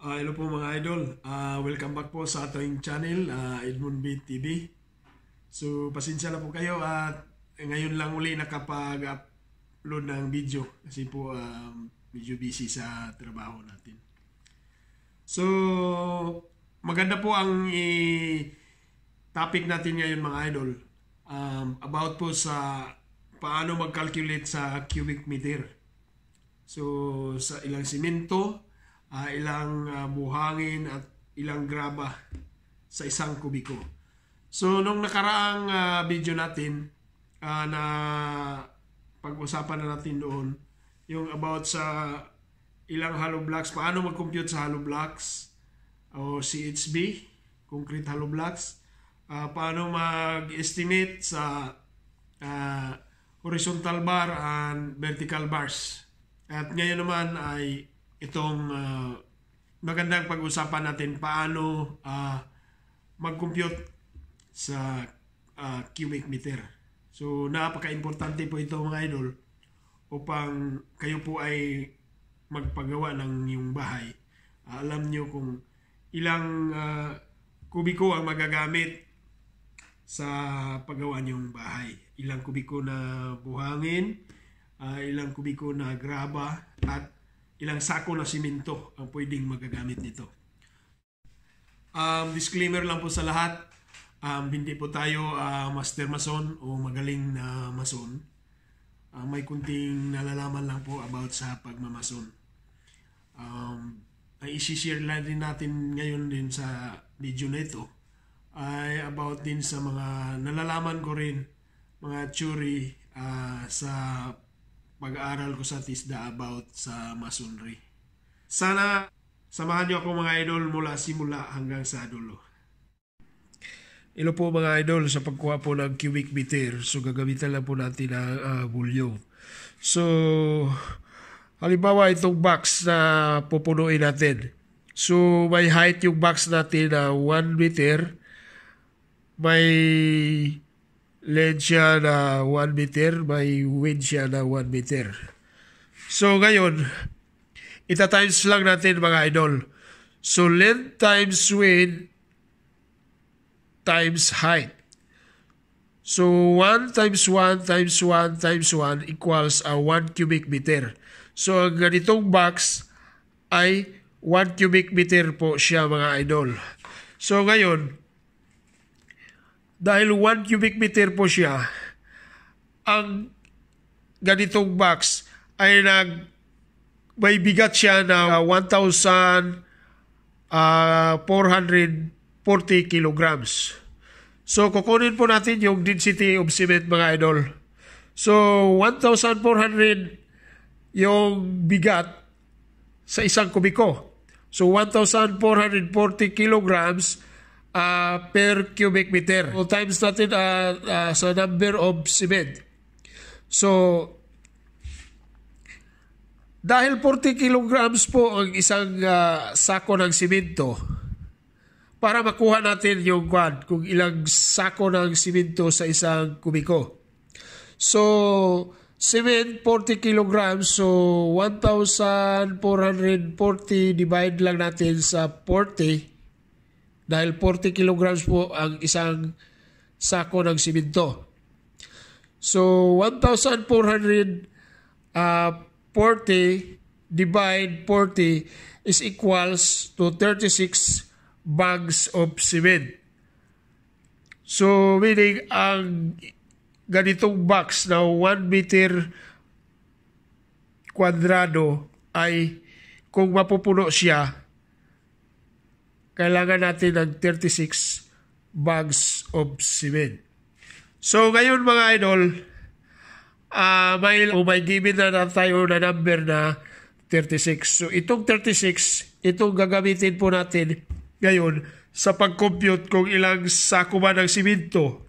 Uh, hello po mga idol. Uh, welcome back po sa ating channel, uh, Edmund B TV. So, pasensya na po kayo at uh, ngayon lang uli nakapag-upload ng video kasi po um, medyo busy sa trabaho natin. So, maganda po ang topic natin ngayon mga idol. Um, about po sa paano mag-calculate sa cubic meter. So, sa ilang simento, uh, ilang uh, buhangin at ilang graba sa isang kubiko. So, nung nakaraang uh, video natin uh, na pag-usapan na natin doon, yung about sa ilang hollow blocks, paano mag-compute sa hollow blocks o CHB, concrete hollow blocks, uh, paano mag-estimate sa uh, horizontal bar and vertical bars. At ngayon naman ay itong uh, magandang pag-usapan natin paano uh, mag-compute sa uh, cubic meter. So napaka-importante po ito mga idol upang kayo po ay magpagawa ng yung bahay. Uh, alam nyo kung ilang uh, kubiko ang magagamit sa paggawa niyong bahay. Ilang kubiko na buhangin, uh, ilang kubiko na graba at ilang sako na simento ang pwedeng magagamit nito. Um, disclaimer lang po sa lahat, um, hindi po tayo uh, master mason o magaling na mason. Uh, may kunting nalalaman lang po about sa pagmamason. Um, ay isishare lang din natin ngayon din sa video na ito ay about din sa mga nalalaman ko rin mga theory uh, sa pag-aaral ko sa TISDA about sa masonry. Sana samahan niyo ako mga idol mula simula hanggang sa dulo. Ilo po mga idol sa pagkuha po ng cubic meter. So gagamitan lang po natin ang uh, bulyo. So halimbawa itong box na pupunuin natin. So may height yung box natin na 1 meter. May led siya na 1 meter, may wind siya na 1 meter. So ngayon, itatimes lang natin mga idol. So length times width times height. So 1 times 1 times 1 times 1 equals a 1 cubic meter. So ang ganitong box ay 1 cubic meter po siya mga idol. So ngayon, dahil 1 cubic meter po siya, ang ganitong box ay nag may bigat siya na 1,440 ah, kilograms. So, kukunin po natin yung density of cement mga idol. So, 1,400 yung bigat sa isang kubiko. So, 1,440 kilograms uh, per cubic meter. So times natin uh, uh, sa number of cement. So, dahil 40 kilograms po ang isang uh, sako ng simento, para makuha natin yung kwan, kung ilang sako ng simento sa isang kubiko. So, cement, 40 kilograms, so 1,440 divide lang natin sa 40 dahil 40 kilograms po ang isang sako ng simento. So, 1,440 uh, 40 divide 40 is equals to 36 bags of cement. So, meaning ang ganitong box na 1 meter kwadrado ay kung mapupuno siya kailangan natin ng 36 bags of cement. So ngayon mga idol, uh, may, oh, may given na, na tayo na number na 36. So itong 36, itong gagamitin po natin ngayon sa pag-compute kung ilang sakuman ng siminto,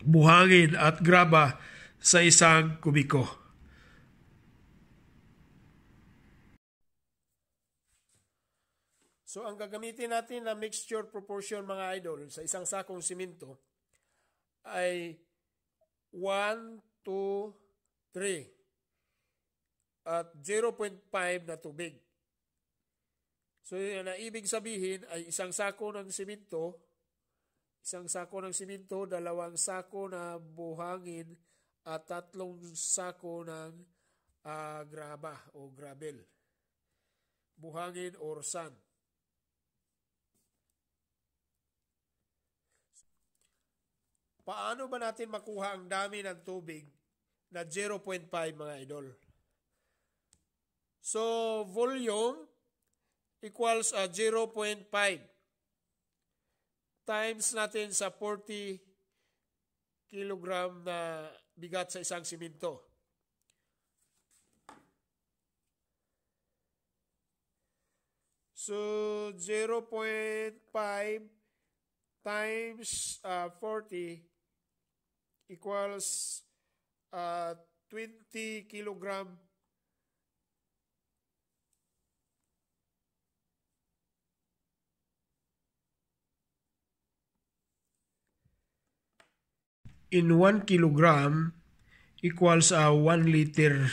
buhangin at graba sa isang kubiko. So ang gagamitin natin na mixture proportion mga idol sa isang sakong simento ay 1, 2, 3 at 0.5 na tubig. So yun na ibig sabihin ay isang sako ng simento, isang sako ng simento, dalawang sako na buhangin at tatlong sako ng uh, graba o gravel. Buhangin or sand. Paano ba natin makuha ang dami ng tubig na 0.5 mga idol? So, volume equals a uh, 0.5 times natin sa 40 kilogram na bigat sa isang siminto. So, 0.5 times uh, 40 equals uh, 20 kilogram in 1 kilogram equals a uh, 1 liter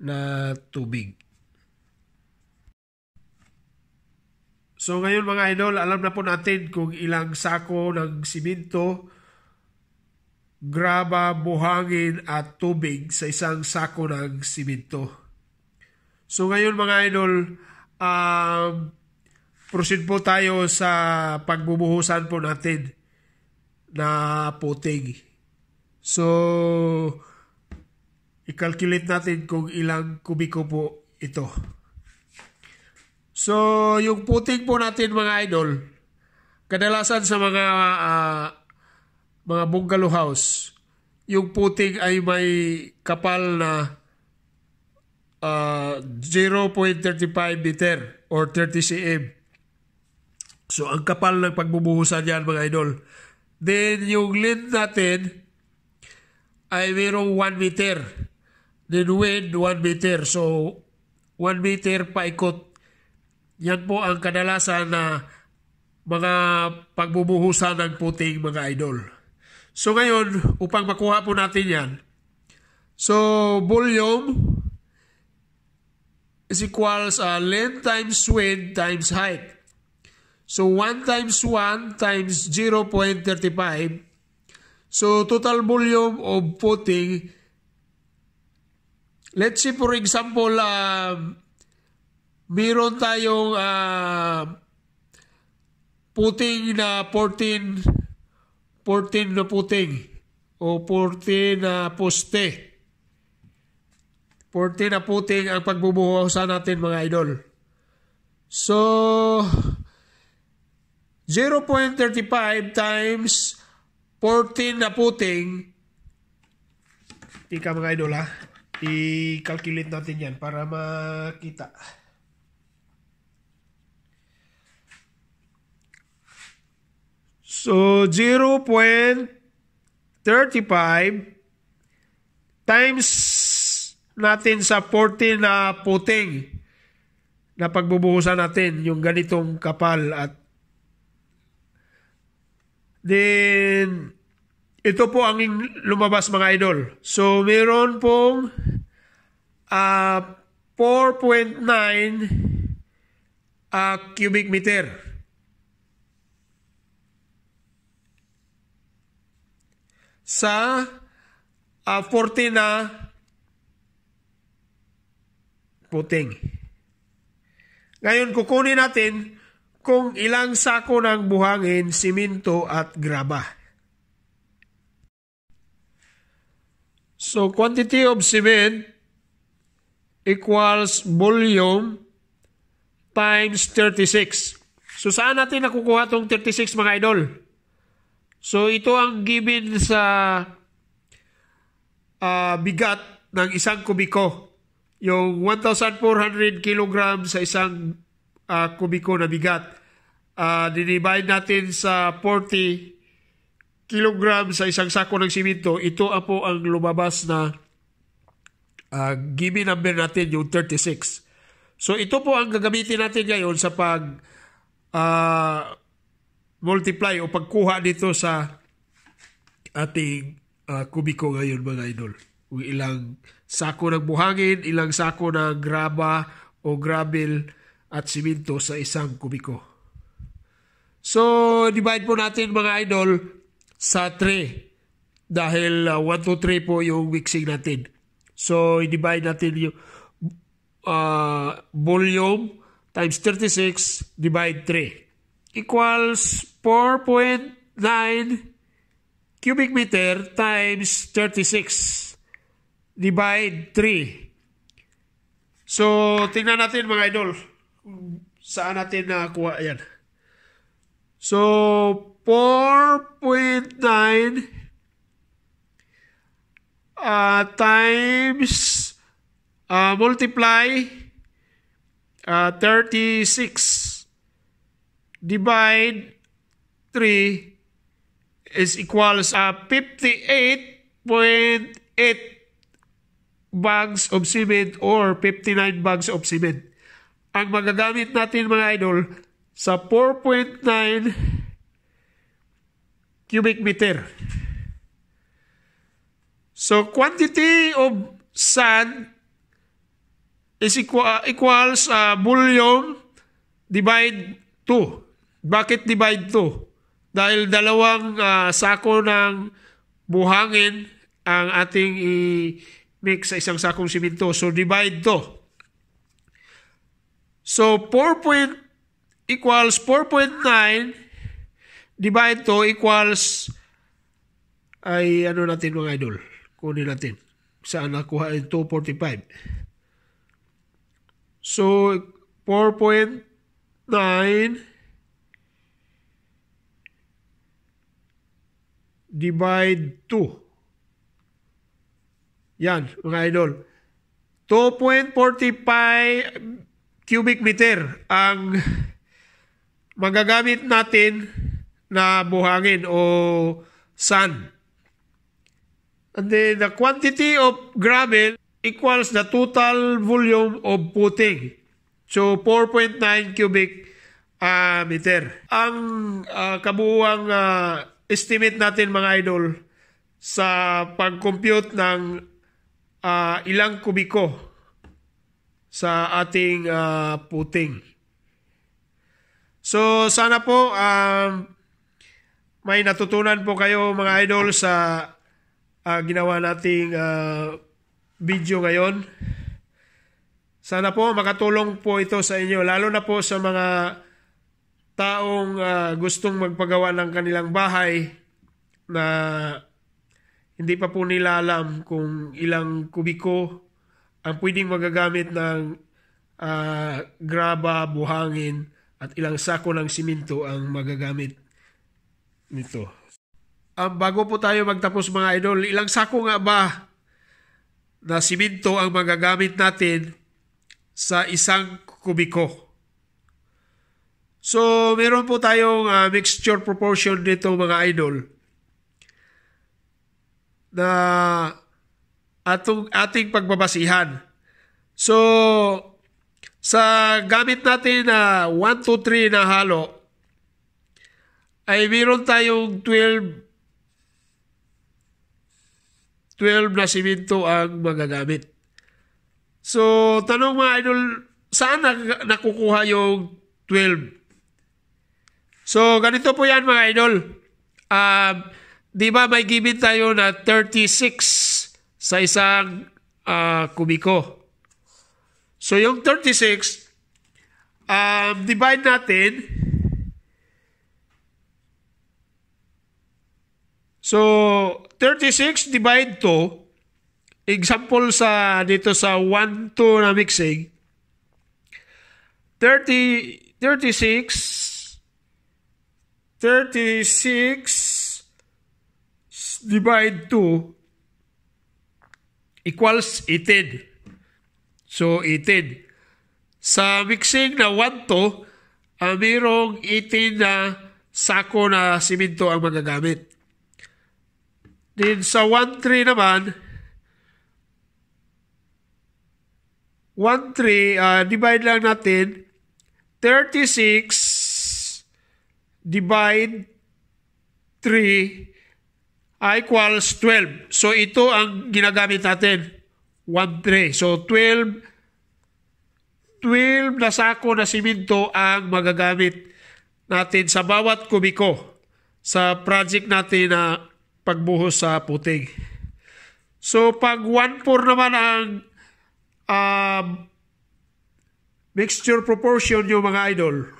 na tubig. So ngayon mga idol, alam na po natin kung ilang sako ng simento graba, buhangin at tubig sa isang sako ng simento. So ngayon mga idol, um, uh, proceed po tayo sa pagbubuhusan po natin na puting. So, i-calculate natin kung ilang kubiko po ito. So, yung puting po natin mga idol, kadalasan sa mga uh, mga bungalow house, yung puting ay may kapal na uh, ah, 0.35 meter or 30 cm. So, ang kapal ng pagbubuhusan yan, mga idol. Then, yung length natin ay mayroong 1 meter. Then, width, 1 meter. So, 1 meter paikot. Yan po ang kadalasan na mga pagbubuhusan ng puting mga idol. So ngayon, upang makuha po natin yan, so volume is equals uh, length times width times height. So 1 times 1 times 0.35. So total volume of putting, let's say for example, uh, meron tayong uh, puting na 14 14 na puting o 14 na poste. 14 na puting ang pagbubuhosan natin mga idol. So, 0.35 times 14 na puting Tika mga idol ha. I-calculate natin yan para makita. So, 0.35 times natin sa 14 na puting na pagbubuhusan natin yung ganitong kapal at then ito po ang lumabas mga idol. So meron pong uh, 4.9 uh, cubic meter. sa uh, ah, 40 na puting. Ngayon kukunin natin kung ilang sako ng buhangin, siminto at graba. So quantity of cement equals volume times 36. So saan natin nakukuha tong 36 mga idol? So ito ang given sa uh, bigat ng isang kubiko. Yung 1,400 kg sa isang uh, kubiko na bigat. Uh, dinivide natin sa 40 kg sa isang sako ng simento. Ito po ang lumabas na uh, given number natin, yung 36. So ito po ang gagamitin natin ngayon sa pag uh, multiply o pagkuha dito sa ating uh, kubiko ngayon mga idol. Ilang sako ng buhangin, ilang sako ng graba o gravel at siminto sa isang kubiko. So, divide po natin mga idol sa 3 dahil uh, 1 to 3 po yung mixing natin. So, i-divide natin yung uh, volume times 36 divide 3 equals 4.9 cubic meter times 36 divide 3. So, tingnan natin mga idol. Saan natin nakakuha yan. So, 4.9 uh, ah, times uh, multiply uh, ah, 36 divide 3 is equals to 58.8 bags of cement or 59 bags of cement. Ang magagamit natin mga idol sa 4.9 cubic meter. So quantity of sand is equal, equals uh, volume divide 2. Bakit divide 2? dahil dalawang uh, sako ng buhangin ang ating i-mix sa isang sakong simento. So, divide to. So, 4 point equals 4.9 divide to equals ay ano natin mga idol? Kunin natin. Saan nakuha yung 245? So, 4.9 divide 2. Yan, mga idol. 2.45 cubic meter ang magagamit natin na buhangin o sun. And then the quantity of gravel equals the total volume of puting. So 4.9 cubic uh, meter. Ang uh, kabuuang uh, estimate natin mga idol sa pag-compute ng uh, ilang kubiko sa ating uh, puting. So sana po um, may natutunan po kayo mga idol sa uh, ginawa nating uh, video ngayon. Sana po makatulong po ito sa inyo lalo na po sa mga taong uh, gustong magpagawa ng kanilang bahay na hindi pa po nila alam kung ilang kubiko ang pwedeng magagamit ng uh, graba, buhangin at ilang sako ng simento ang magagamit nito. Um, bago po tayo magtapos mga idol, ilang sako nga ba na simento ang magagamit natin sa isang kubiko? So, meron po tayong uh, mixture proportion nito mga idol na atong ating pagbabasihan. So, sa gamit natin na uh, 1, 2, 3 na halo, ay meron tayong 12 12 na simento ang magagamit. So, tanong mga idol, saan nakukuha yung 12? So, ganito po yan mga idol. Um, di ba may given tayo na 36 sa isang uh, ah, kubiko? So, yung 36, um, divide natin. So, 36 divide 2. Example sa dito sa 1, 2 na mixing. 30, 36 36 divide 2 equals 18. So, 18. Sa mixing na 1 to, uh, mayroong 18 na sako na simento ang magagamit. Then sa 1-3 naman, 1-3, uh, ah, divide lang natin, 36 divide 3 equals 12. So ito ang ginagamit natin. 1, 3. So 12 12 na sako na siminto ang magagamit natin sa bawat kubiko sa project natin na pagbuhos sa puting. So pag 1-4 naman ang um, mixture proportion yung mga idol,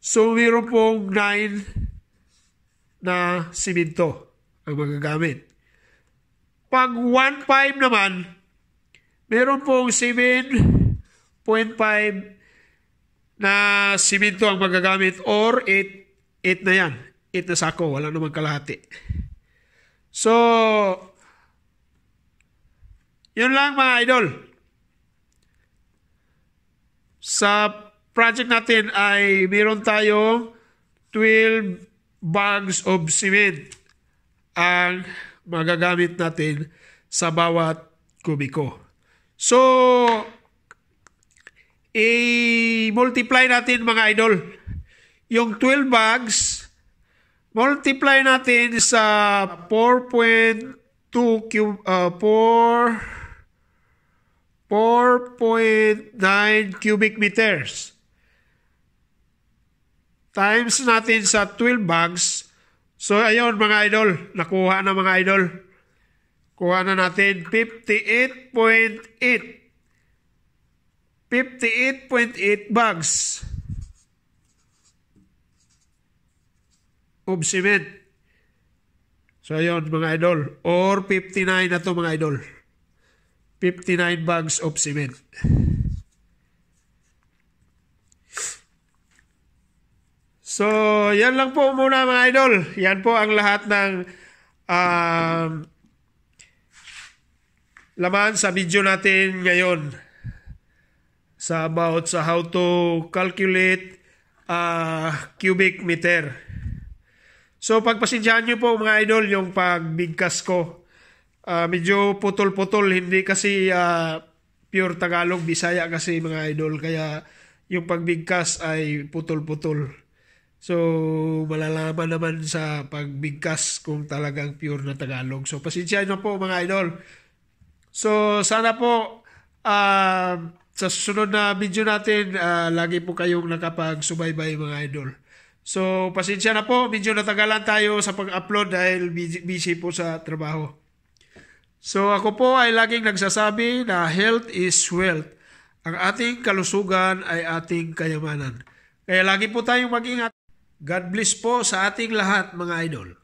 So, meron pong 9 na siminto ang magagamit. Pag 1.5 naman, meron pong 7.5 na siminto ang magagamit or 8, 8 na yan. 8 na sako, wala namang kalahati. So, yun lang mga idol. Sa project natin ay meron tayong 12 bags of cement ang magagamit natin sa bawat kubiko. So, i-multiply natin mga idol. Yung 12 bags, multiply natin sa 4.2 cube, uh, 4, 4.9 cubic meters times natin sa 12 bags. So, ayun mga idol. Nakuha na mga idol. Kuha na natin 58.8. 58.8 bags of cement. So, ayun mga idol. Or 59 na to mga idol. 59 bags of cement. So, yan lang po muna mga idol. Yan po ang lahat ng um, laman sa video natin ngayon sa about sa how to calculate uh, cubic meter. So, pagpasensyahan nyo po mga idol yung pagbigkas ko. Uh, medyo putol-putol, hindi kasi uh, pure Tagalog, Bisaya kasi mga idol. Kaya yung pagbigkas ay putol-putol. So, malalaman naman sa pagbigkas kung talagang pure na Tagalog. So, pasensya na po mga idol. So, sana po uh, sa sunod na video natin, uh, lagi po kayong nakapagsubaybay mga idol. So, pasensya na po. Medyo natagalan tayo sa pag-upload dahil busy po sa trabaho. So, ako po ay laging nagsasabi na health is wealth. Ang ating kalusugan ay ating kayamanan. Kaya lagi po tayong mag-ingat. God bless po sa ating lahat mga idol.